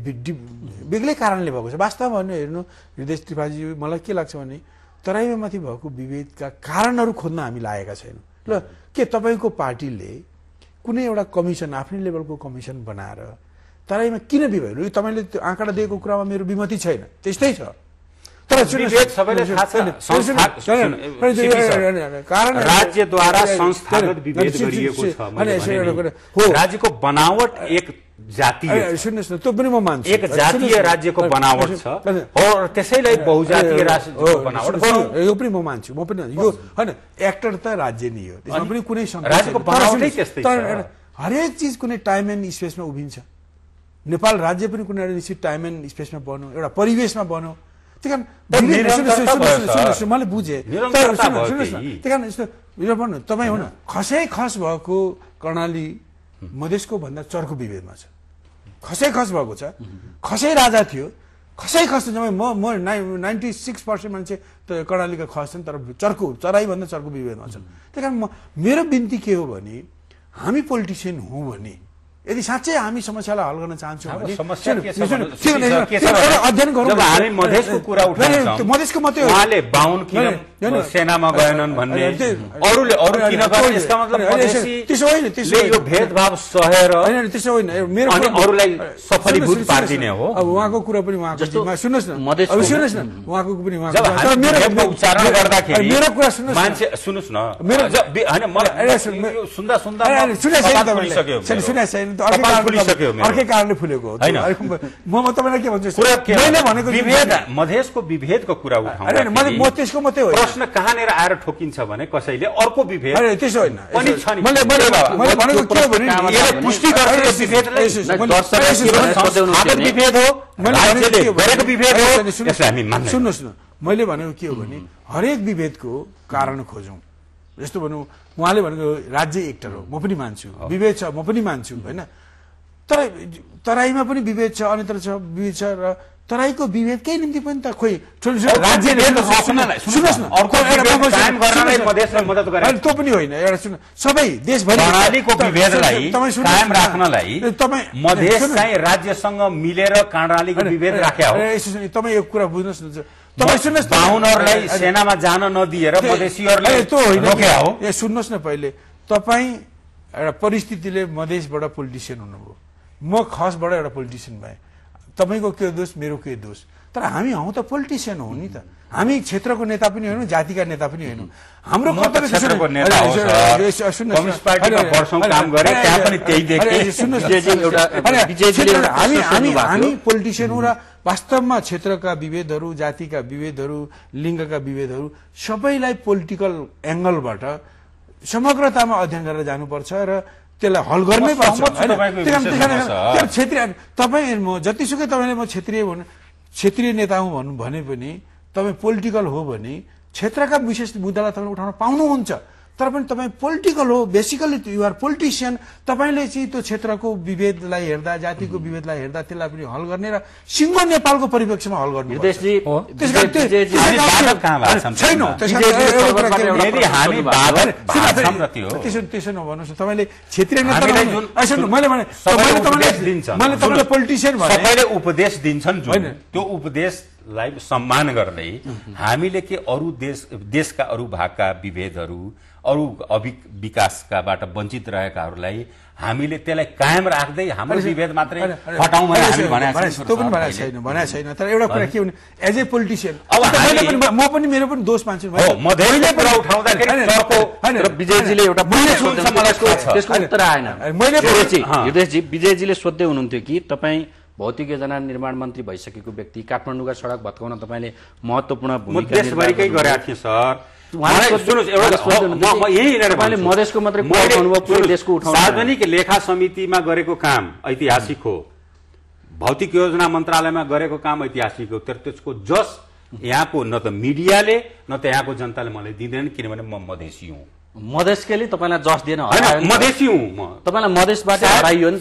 बेग्लै कारणले भएको छ वास्तवमा भने हेर्नु हृदय त्रिपाठी मलाई के लाग्छ भने तराईमा माथि भएको विभेदका कारणहरू खोज्न हामी लागेका छैनौँ ल के तपाईँको पार्टीले कुनै एउटा कमिसन आफ्नै लेभलको कमिसन बनाएर तराईमा किन विभेद तपाईँले त्यो आँकडा दिएको कुरामा मेरो विमति छैन त्यस्तै छ तर राज्यद्वारा संस्थागत विभेद गरिएको छ हो राज्यको बनावट एक जातीय सुन्नुहोस् न त्यो पनि म मान्छु एक जातीय राज्यको बनावट छ और त्यसैलाई बहुजातीय राज्यको बनावट यो पनि म मान्छु म पनि यो होइन एक्टर त राज्य नै हो त्यसमा पनि कुनै राज्यको बनावटै त्यस्तै छ हरेक चिज कुनै टाइम एन्ड स्पेसमा उभिन्छ नेपाल राज्य पनि कुनै निश्चित टाइम एन्ड स्पेसमा बन्यो एउटा परिवेशमा बन्यो त्यही कारण बुझेँ त्यही यस्तो भन्नु तपाईँ न खसै खस भएको कर्णाली मधेसको भन्दा चर्को विभेदमा छ खसै खस भएको छ खसै राजा थियो खसै खस जम्मै म म नाइ नाइन्टी सिक्स पर्सेन्ट मान्छे त कर्णालीका खस छन् तर चर्को चराईभन्दा चर्को विभेदमा छन् त्यही कारण म मेरो बिन्ती के हो भने हामी पोलिटिसियन हौँ भने यदि साँच्चै हामी समस्यालाई हल गर्न चाहन्छौँ अध्ययन गरौँ मधेसको मात्रै उहाँले बाहुन किन सेनामा गएनन् भन्ने अरूले अरू किन गए यसका मतलब त्यसो होइन त्यसो यो भेदभाव सहेर त्यसो होइन मेरो अरूलाई सफलीभूत पारिदिने हो अब उहाँको कुरा पनि उहाँको सुन्नुहोस् न मधेस सुन्नुहोस् न उहाँको पनि उहाँको मेरो उच्चारण गर्दाखेरि मेरो कुरा सुन्नुहोस् मान्छे सुन्नुहोस् न मेरो होइन सुन्दा सुन्दा सुनाइसकेँ सुनाइसकेँ कारणले फुलेको हो म तपाईँलाई के भन्छु मधेसको विभेदको कुरा उठाउँ म मात्रै हो प्रश्न कहाँनिर आएर ठोकिन्छ भने कसैले अर्को विभेद त्यसो होइन सुन्नुहोस् न मैले भनेको के हो भने हरेक विभेदको कारण खोजौँ यस्तो भनौँ उहाँले भनेको राज्य एक्टर हो म पनि मान्छु विभेद छ म पनि मान्छु होइन तर तराईमा पनि विभेद छ अन्यत्र छ विभेद छ र तराईको विभेदकै निम्ति पनि त खोइ त्यो पनि होइन एउटा सुन सबै देशभरि तपाईँ यो कुरा बुझ्नुहोस् न तपाईँ सुन्नुहोस् बाहुनहरूलाई सेनामा जान नदिएर होइन ए सुन्नुहोस् न पहिले तपाईँ एउटा परिस्थितिले मधेसबाट पोलिटिसियन हुनुभयो म खसबाट एउटा पोलिटिसियन भएँ तपाईँको के दोष मेरो के दोष तर हामी हौ त पोलिटिसियन हौ नि त हामी क्षेत्रको नेता पनि होइनौँ जातिका नेता पनि होइनौँ हाम्रो हामी पोलिटिसियन हौँ र वास्तवमा क्षेत्रका विभेदहरू जातिका विभेदहरू लिङ्गका विभेदहरू सबैलाई पोलिटिकल एङ्गलबाट समग्रतामा अध्ययन गरेर जानुपर्छ र त्यसलाई हल गर्नै पर्छ क्षेत्रीय तपाईँ म जतिसुकै तपाईँले म क्षेत्रीय भन्नु क्षेत्रीय नेता हुँ भन्नु भने पनि तपाईँ पोलिटिकल हो भने क्षेत्रका विशेष मुद्दालाई तपाईँले उठाउन पाउनुहुन्छ तर पनि तपाईँ पोलिटिकल हो बेसिकली युआर पोलिटिसियन तपाईँले चाहिँ त्यो क्षेत्रको विभेदलाई हेर्दा जातिको विभेदलाई हेर्दा त्यसलाई पनि हल गर्ने र सिङ्गो नेपालको परिप्रेक्ष्यमा हल गर्ने त्यसो नभन्नुहोस् तपाईँले क्षेत्रीय मैले पोलिटिसियन उपदेश दिन्छन् जुन त्यो उपदेशलाई सम्मान गर्दै हामीले के अरू देश देशका अरू भागका विभेदहरू अरू अभि विकासकाबाट वञ्चित रहेकाहरूलाई हामीले त्यसलाई कायम राख्दै हाम्रो विभेद मात्रै हटाउँ त्यो पनि भनेको छैन भनेको छैन तर एउटा कुरा के भने एज ए पोलिटिसियन अब म पनि मेरो पनि दोष मान्छु विजयजीले एउटा उत्तर आएन मैले हृदयजी विजयजीले सोध्दै हुनुहुन्थ्यो कि तपाईँ भौतिक योजना निर्माण मन्त्री भइसकेको व्यक्ति काठमाडौँका सडक भत्काउन तपाईँले महत्त्वपूर्ण भूमिका गरेका थिएँ सर सार्वजनिक लेखा समितिमा गरेको काम ऐतिहासिक हो भौतिक योजना मन्त्रालयमा गरेको काम ऐतिहासिक हो तर त्यसको जस यहाँको न त मिडियाले न त यहाँको जनताले मलाई दिँदैन किनभने म मधेसी हुँ मधेसकेले तपाईँलाई जस दिएन मधेसी हुँ म तपाईँलाई मधेसबाट हराइयो नि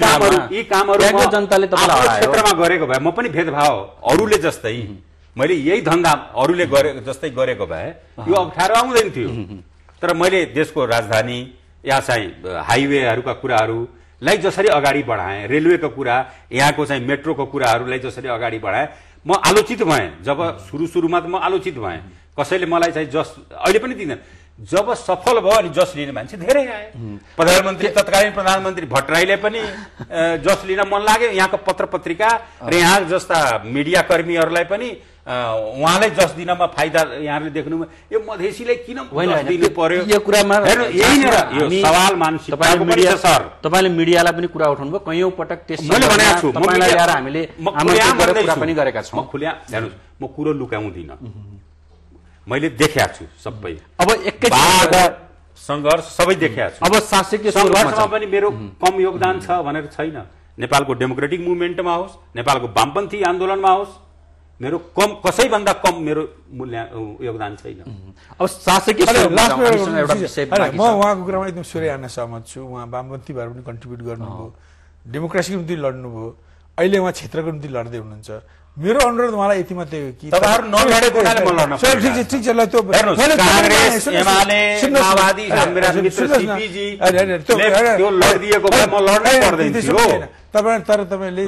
जनताले तपाईँलाई क्षेत्रमा गरेको भए म पनि भेदभाव अरूले जस्तै मैले यही धन्दा अरूले गरेको जस्तै गरेको भए यो अप्ठ्यारो आउँदैन थियो तर मैले देशको राजधानी या चाहिँ हाइवेहरूका कुराहरूलाई जसरी अगाडि बढाएँ रेलवेको कुरा यहाँको चाहिँ मेट्रोको कुराहरूलाई जसरी अगाडि बढाएँ म आलोचित भएँ जब सुरु सुरुमा त म आलोचित भएँ कसैले मलाई चाहिँ जस अहिले पनि दिँदैन जब सफल भयो अनि जस लिने मान्छे धेरै आए प्रधानमन्त्री तत्कालीन प्रधानमन्त्री भट्टराईले पनि जस लिन मन लाग्यो यहाँको पत्र पत्रिका र यहाँ जस्ता मिडिया कर्मीहरूलाई पनि उहाँले जस दिनमा फाइदा यहाँले देख्नुभयो यो मधेसीलाई किन दिनु पर्यो यो कुरामा यो सवाल मानसिक मिडिया सर तपाईँले मिडियालाई पनि कुरा उठाउनु भयो कैयौँ पटक मैले हामीले पनि गरेका छौँ खुल्या हेर्नुहोस् म कुरो लुकाउँदिनँ मैले देखाएको छु सबै अब एकै सङ्घर्ष सबै देखाएको छु अब शासकीय सङ्घर्षमा पनि मेरो कम योगदान छ भनेर छैन नेपालको डेमोक्रेटिक मुभमेन्टमा होस् नेपालको वामपन्थी आन्दोलनमा होस् मेरो कम कसैभन्दा कम मेरो मूल्य योगदान छैन अब म उहाँको कुरामा एकदम हान्न सहमत छु उहाँ वामपन्थी भएर पनि कन्ट्रिब्युट गर्नुभयो डेमोक्रेसीको निम्ति लड्नुभयो अहिले उहाँ क्षेत्रको निम्ति लड्दै हुनुहुन्छ मेरो अनुरोध मलाई यति मात्रै हो कि तपाईँ तर तपाईँले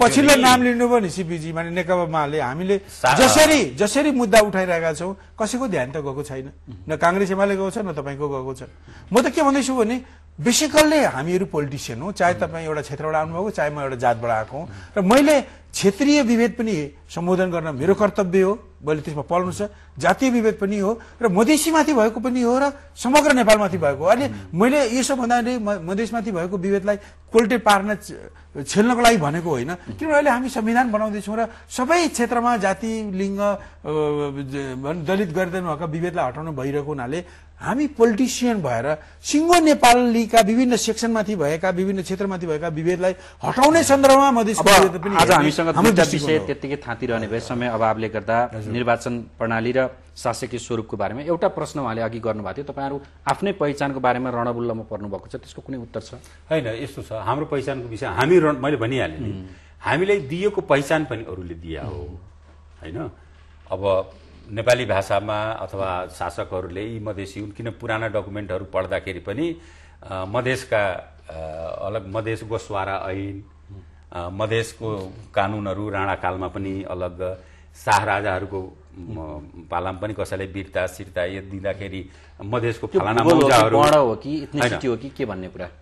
पछिल्लो नाम लिनुभयो नि सिपिजी माने नेकपा माले हामीले जसरी जसरी मुद्दा उठाइरहेका छौँ कसैको ध्यान त गएको छैन न काङ्ग्रेस एमाले गएको छ न तपाईँको गएको छ म त के भन्दैछु भने बेसिकल्ली हामीहरू पोलिटिसियन हो चाहे तपाईँ एउटा क्षेत्रबाट आउनुभएको चाहे म एउटा जातबाट आएको र मैले क्षेत्रीय विभेद पनि सम्बोधन गर्न मेरो कर्तव्य हो मैले त्यसमा पल्नु छ जातीय विभेद पनि हो र मधेसीमाथि भएको पनि हो र समग्र नेपालमाथि भएको अहिले मैले यसो भन्दाखेरि मधेसमाथि भएको विभेदलाई कोल्टे पार्न छेल्नको लागि भनेको होइन किनभने अहिले हामी संविधान बनाउँदैछौँ र सबै क्षेत्रमा जाति लिङ्ग दलित गरिदिनु भएको विभेदलाई हटाउनु भइरहेको हुनाले हामी पोलिटिसियन भएर सिङ्गो नेपालीका विभिन्न सेक्सनमाथि भएका विभिन्न क्षेत्रमाथि भएका विभेदलाई हटाउने सन्दर्भमा मधेस आज हामीसँग विषय त्यत्तिकै थाँतिरहने भए समय अभावले गर्दा निर्वाचन प्रणाली र शासकीय स्वरूपको बारेमा एउटा प्रश्न उहाँले अघि गर्नुभएको थियो तपाईँहरू आफ्नै पहिचानको बारेमा रणबुल्लमा पर्नुभएको छ त्यसको कुनै उत्तर छ होइन यस्तो छ हाम्रो पहिचानको विषय हामी रण मैले भनिहालेँ नि हामीलाई दिएको पहिचान पनि अरूले दिए हो होइन अब नेपाली भाषामा अथवा शासकहरूले यी मधेसी हुन् किन पुराना डकुमेन्टहरू पढ्दाखेरि पनि मधेसका अलग मधेस गोस्वारा ऐन मधेसको कानुनहरू राणाकालमा पनि अलग शाह राजाहरूको पालामा पनि कसैले बिर्ता सिर्ता दिँदाखेरि मधेसको फलाना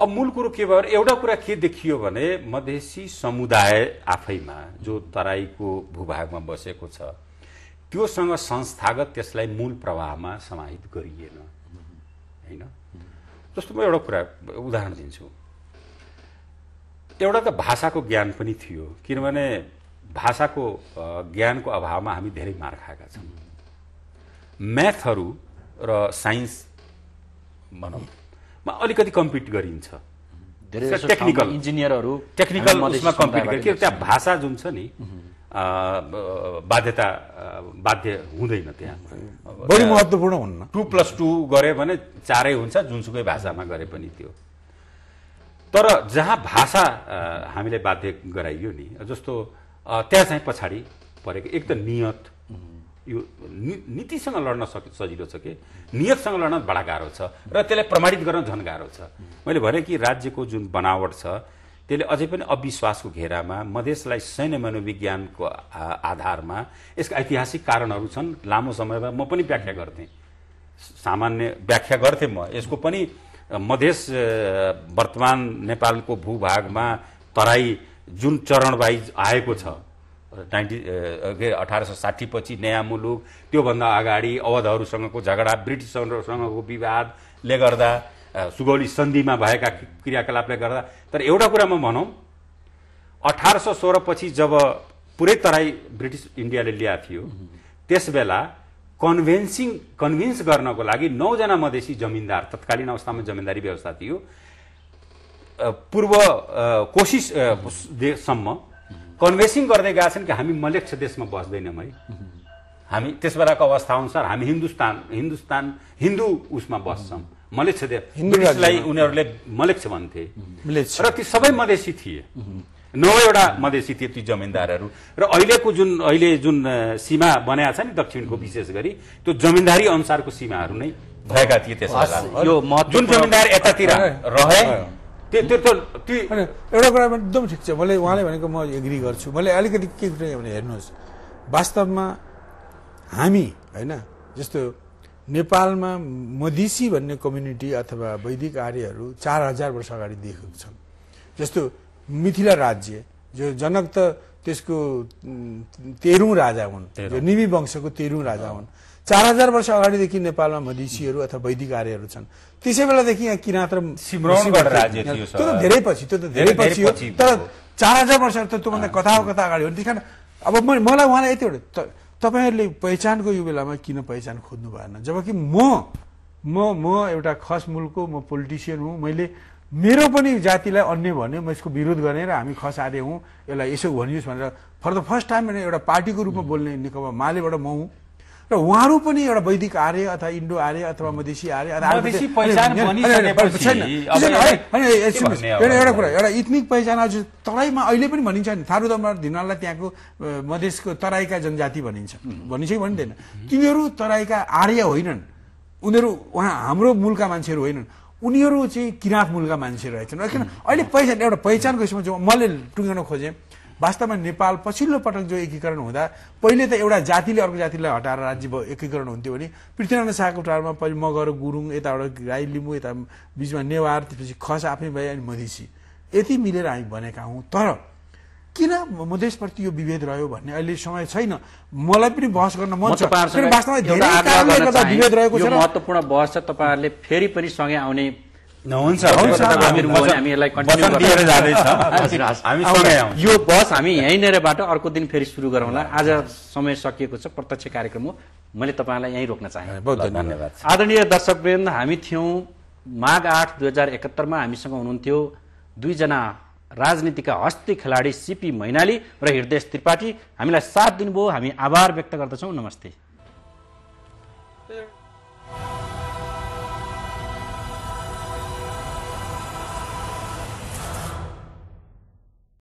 अब मूल कुरो के भयो एउटा कुरा के देखियो भने मधेसी समुदाय आफैमा जो तराईको भूभागमा बसेको छ त्योसँग संस्थागत त्यसलाई मूल प्रवाहमा समाहित गरिएन होइन जस्तो म एउटा कुरा उदाहरण दिन्छु एउटा त भाषाको ज्ञान पनि थियो किनभने भाषाको ज्ञानको अभावमा हामी धेरै मार खाएका छौँ म्याथहरू र साइन्स भनौँ मा अलिकति कम्पिट गरिन्छ टेक्निकल इन्जिनियरहरू टेक्निकल उसमा कम्पिट गरिन्छ त्यहाँ भाषा जुन छ नि बाध्यता बाध्य हुँदैन त्यहाँ बढी महत्त्वपूर्ण हुन्न टु प्लस टू गऱ्यो भने चारै हुन्छ जुनसुकै भाषामा गरे पनि त्यो तर जहाँ भाषा हामीले बाध्य गराइयो नि जस्तो त्यहाँ चाहिँ पछाडि परेको एक त नियत यो नीतिसँग लड्न सक सजिलो छ कि नियतसँग लड्न बडा गाह्रो छ र त्यसलाई प्रमाणित गर्न झन् गाह्रो छ मैले भने कि राज्यको जुन बनावट छ त्यसले अझै पनि अविश्वासको घेरामा मधेसलाई सैन्य मनोविज्ञानको आधारमा यसका ऐतिहासिक कारणहरू छन् लामो समयमा म पनि व्याख्या गर्थेँ सामान्य व्याख्या गर्थेँ म यसको पनि मधेस वर्तमान नेपालको भूभागमा तराई जुन चरण वाइज आएको छ नाइन्टी के अठार सय साठी पछि नयाँ मुलुक त्योभन्दा अगाडि अवधहरूसँगको झगडा ब्रिटिसहरूसँगको विवादले गर्दा सुगौली सन्धिमा भएका क्रियाकलापले गर्दा तर एउटा कुरा म भनौँ अठार सय सोह्र पछि जब पुरै तराई ब्रिटिस इन्डियाले ल्याएको थियो त्यसबेला कन्भिन्सिङ कन्भिन्स गर्नको लागि नौजना मधेसी जमिन्दार तत्कालीन अवस्थामा जमिन्दारी व्यवस्था थियो पूर्व कोसिससम्म कन्भेसिङ गर्दै गएका छन् कि हामी मलेक्ष देशमा बस्दैनौँ है हामी त्यसबेलाको अनुसार हामी हिन्दुस्तान हिन्दुस्तान हिन्दू उसमा बस्छौँ मलेक्ष देशलाई उनीहरूले मलेक्ष भन्थे र ती सबै मधेसी थिए नौवटा मधेसी थिए ती जमिनदारहरू र अहिलेको जुन अहिले जुन सीमा बनाएको छ नि दक्षिणको विशेष गरी त्यो जमिनदारी अनुसारको सीमाहरू नै भएका थिए त्यसमा जुन जमिनदार यतातिर रहे एउटा कुरा एकदम ठिक छ मैले उहाँले भनेको म एग्री गर्छु मैले अलिकति के कुरा भने हेर्नुहोस् वास्तवमा हामी होइन जस्तो नेपालमा मधेसी भन्ने कम्युनिटी अथवा वैदिक आर्यहरू चार हजार वर्ष अगाडि देखेको छन् जस्तो मिथिला राज्य जो जनक त त्यसको तेह्रौँ राजा हुन् निमी वंशको तेह्रौँ राजा हुन् चार हजार वर्ष अगाडिदेखि नेपालमा मधेसीहरू अथवा वैदिक आर्यहरू छन् त्यसै बेलादेखि यहाँ किराँत त्यो त धेरै पछि त्यो त धेरै पछि हो तर चार हजार वर्ष त त्योभन्दा कथा कथा अगाडि हो त्यस कारण अब मलाई उहाँलाई यति एउटा तपाईँहरूले पहिचानको यो बेलामा किन पहिचान खोज्नु भएन जबकि म म म एउटा खस मुलको म पोलिटिसियन हुँ मैले मेरो पनि जातिलाई अन्य भन्यो म यसको विरोध गरेँ र हामी खस आर्य हौँ यसलाई यसो भनियोस् भनेर फर द फर्स्ट टाइम एउटा पार्टीको रूपमा बोल्ने नेकपा मालेबाट म हुँ र उहाँहरू पनि एउटा वैदिक आर्य अथवा इन्डो आर्य अथवा मधेसी आर्य छैन एउटा कुरा एउटा इथनिक पहिचान आज तराईमा अहिले पनि भनिन्छ नि थारू दमर धिनाललाई त्यहाँको मधेसको तराईका जनजाति भनिन्छ भनिन्छ कि भनिँदैन तिनीहरू तराईका आर्य होइनन् उनीहरू उहाँ हाम्रो मूलका मान्छेहरू होइनन् उनीहरू चाहिँ किराँत मूलका मान्छेहरू रहेछन् किन अहिले पहिचान एउटा पहिचानको हिसाबमा मैले टुङ्गाउन खोजेँ वास्तवमा नेपाल पछिल्लो पटक जो एकीकरण हुँदा पहिले त एउटा जातिले अर्को जातिलाई हटाएर राज्य एकीकरण हुन्थ्यो भने पृथ्वीनारायण शाहको टारमा पहिले मगर गुरुङ यताबाट राई लिम्बू यता बिचमा नेवार त्यसपछि खस आफै भए अनि मधेसी यति मिलेर हामी बनेका हौँ तर किन मधेसप्रति यो विभेद रह्यो भन्ने अहिले समय छैन मलाई पनि बहस गर्न मन छ वास्तवमा धेरै विभेद रहेको छ महत्त्वपूर्ण बहस छ तपाईँहरूले फेरि पनि सँगै आउने हुन्छ यो बस हामी यहीँनिरबाट अर्को दिन फेरि सुरु गरौँला आज समय सकिएको छ प्रत्यक्ष कार्यक्रम हो मैले तपाईँलाई यहीँ रोक्न चाहे बहुत धन्यवाद आदरणीय दर्शकवृन्द हामी थियौँ माघ आठ दुई हजार एकात्तरमा हामीसँग हुनुहुन्थ्यो दुईजना राजनीतिका हस्ती खेलाडी सिपी मैनाली र हृदय त्रिपाठी हामीलाई साथ दिनुभयो हामी आभार व्यक्त गर्दछौँ नमस्ते